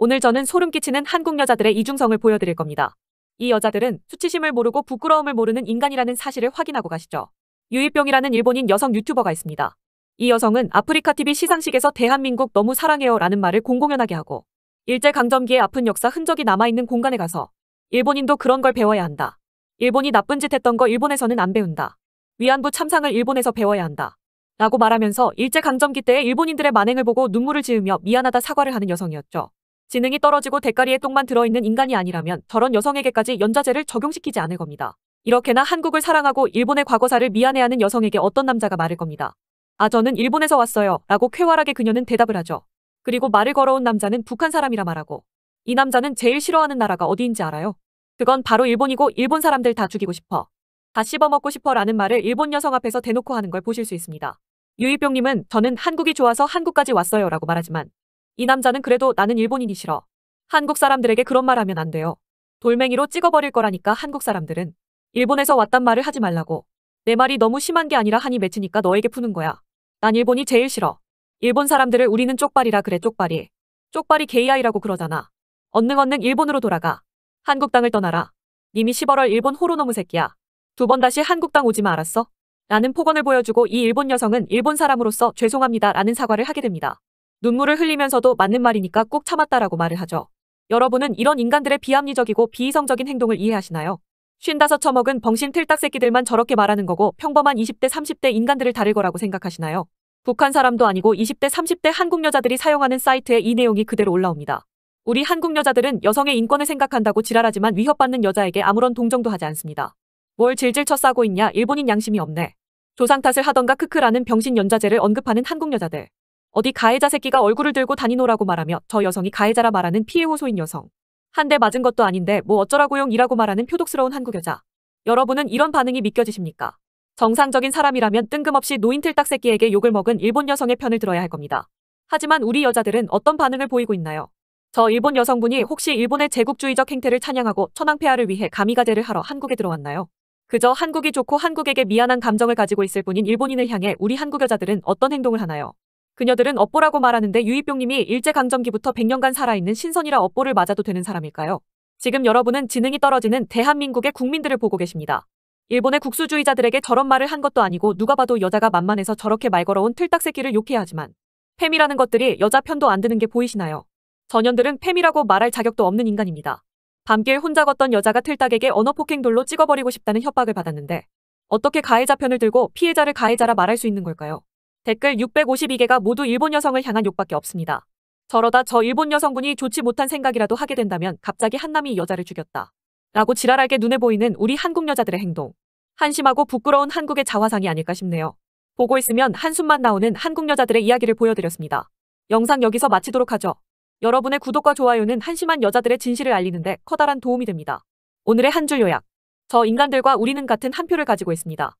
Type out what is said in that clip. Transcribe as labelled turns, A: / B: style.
A: 오늘 저는 소름 끼치는 한국 여자들의 이중성을 보여드릴 겁니다. 이 여자들은 수치심을 모르고 부끄러움을 모르는 인간이라는 사실을 확인하고 가시죠. 유입병이라는 일본인 여성 유튜버가 있습니다. 이 여성은 아프리카 TV 시상식에서 대한민국 너무 사랑해요 라는 말을 공공연하게 하고 일제강점기의 아픈 역사 흔적이 남아있는 공간에 가서 일본인도 그런 걸 배워야 한다. 일본이 나쁜 짓 했던 거 일본에서는 안 배운다. 위안부 참상을 일본에서 배워야 한다. 라고 말하면서 일제강점기 때의 일본인들의 만행을 보고 눈물을 지으며 미안하다 사과를 하는 여성이었죠. 지능이 떨어지고 대가리에 똥만 들어있는 인간이 아니라면 저런 여성에게까지 연좌제를 적용시키지 않을 겁니다. 이렇게나 한국을 사랑하고 일본의 과거사를 미안해하는 여성에게 어떤 남자가 말을 겁니다. 아 저는 일본에서 왔어요 라고 쾌활하게 그녀는 대답을 하죠. 그리고 말을 걸어온 남자는 북한 사람이라 말하고 이 남자는 제일 싫어하는 나라가 어디인지 알아요? 그건 바로 일본이고 일본 사람들 다 죽이고 싶어. 다 씹어먹고 싶어 라는 말을 일본 여성 앞에서 대놓고 하는 걸 보실 수 있습니다. 유이병님은 저는 한국이 좋아서 한국까지 왔어요 라고 말하지만 이 남자는 그래도 나는 일본인이 싫어. 한국 사람들에게 그런 말 하면 안 돼요. 돌멩이로 찍어버릴 거라니까 한국 사람들은. 일본에서 왔단 말을 하지 말라고. 내 말이 너무 심한 게 아니라 한이 맺히니까 너에게 푸는 거야. 난 일본이 제일 싫어. 일본 사람들을 우리는 쪽발이라 그래 쪽발이. 쪽발이 게이아이라고 그러잖아. 언능언능 일본으로 돌아가. 한국 땅을 떠나라. 님이 10월월 일본 호로노무 새끼야. 두 번 다시 한국 땅 오지 마 알았어? 라는 폭언을 보여주고 이 일본 여성은 일본 사람으로서 죄송합니다 라는 사과를 하게 됩니다. 눈물을 흘리면서도 맞는 말이니까 꼭 참았다라고 말을 하죠. 여러분은 이런 인간들의 비합리적이고 비이성적인 행동을 이해하시나요? 쉰다섯 처먹은 벙신 틀딱 새끼들만 저렇게 말하는 거고 평범한 20대 30대 인간들을 다를 거라고 생각하시나요? 북한 사람도 아니고 20대 30대 한국 여자들이 사용하는 사이트에 이 내용이 그대로 올라옵니다. 우리 한국 여자들은 여성의 인권을 생각한다고 지랄하지만 위협받는 여자에게 아무런 동정도 하지 않습니다. 뭘 질질 쳐 싸고 있냐 일본인 양심이 없네. 조상 탓을 하던가 크크라는 병신 연자제를 언급하는 한국 여자들. 어디 가해자 새끼가 얼굴을 들고 다니노라고 말하며 저 여성이 가해자라 말하는 피해 호소인 여성. 한 대 맞은 것도 아닌데 뭐 어쩌라고용이라고 말하는 표독스러운 한국 여자. 여러분은 이런 반응이 믿겨지십니까? 정상적인 사람이라면 뜬금없이 노인 틀딱 새끼에게 욕을 먹은 일본 여성의 편을 들어야 할 겁니다. 하지만 우리 여자들은 어떤 반응을 보이고 있나요? 저 일본 여성분이 혹시 일본의 제국주의적 행태를 찬양하고 천황폐하를 위해 가미가제를 하러 한국에 들어왔나요? 그저 한국이 좋고 한국에게 미안한 감정을 가지고 있을 뿐인 일본인을 향해 우리 한국 여자들은 어떤 행동을 하나요? 그녀들은 업보라고 말하는데 유이병님이 일제강점기부터 100년간 살아있는 신선이라 업보를 맞아도 되는 사람일까요? 지금 여러분은 지능이 떨어지는 대한민국의 국민들을 보고 계십니다. 일본의 국수주의자들에게 저런 말을 한 것도 아니고 누가 봐도 여자가 만만해서 저렇게 말 걸어온 틀딱새끼를 욕해야 하지만 팸이라는 것들이 여자 편도 안 드는 게 보이시나요? 전현들은 팸이라고 말할 자격도 없는 인간입니다. 밤길 혼자 걷던 여자가 틀딱에게 언어폭행돌로 찍어버리고 싶다는 협박을 받았는데 어떻게 가해자 편을 들고 피해자를 가해자라 말할 수 있는 걸까요? 댓글 652개가 모두 일본 여성을 향한 욕밖에 없습니다. 저러다 저 일본 여성분이 좋지 못한 생각이라도 하게 된다면 갑자기 한남이 여자를 죽였다. 라고 지랄하게 눈에 보이는 우리 한국 여자들의 행동. 한심하고 부끄러운 한국의 자화상이 아닐까 싶네요. 보고 있으면 한숨만 나오는 한국 여자들의 이야기를 보여드렸습니다. 영상 여기서 마치도록 하죠. 여러분의 구독과 좋아요는 한심한 여자들의 진실을 알리는데 커다란 도움이 됩니다. 오늘의 한 줄 요약. 저 인간들과 우리는 같은 한 표를 가지고 있습니다.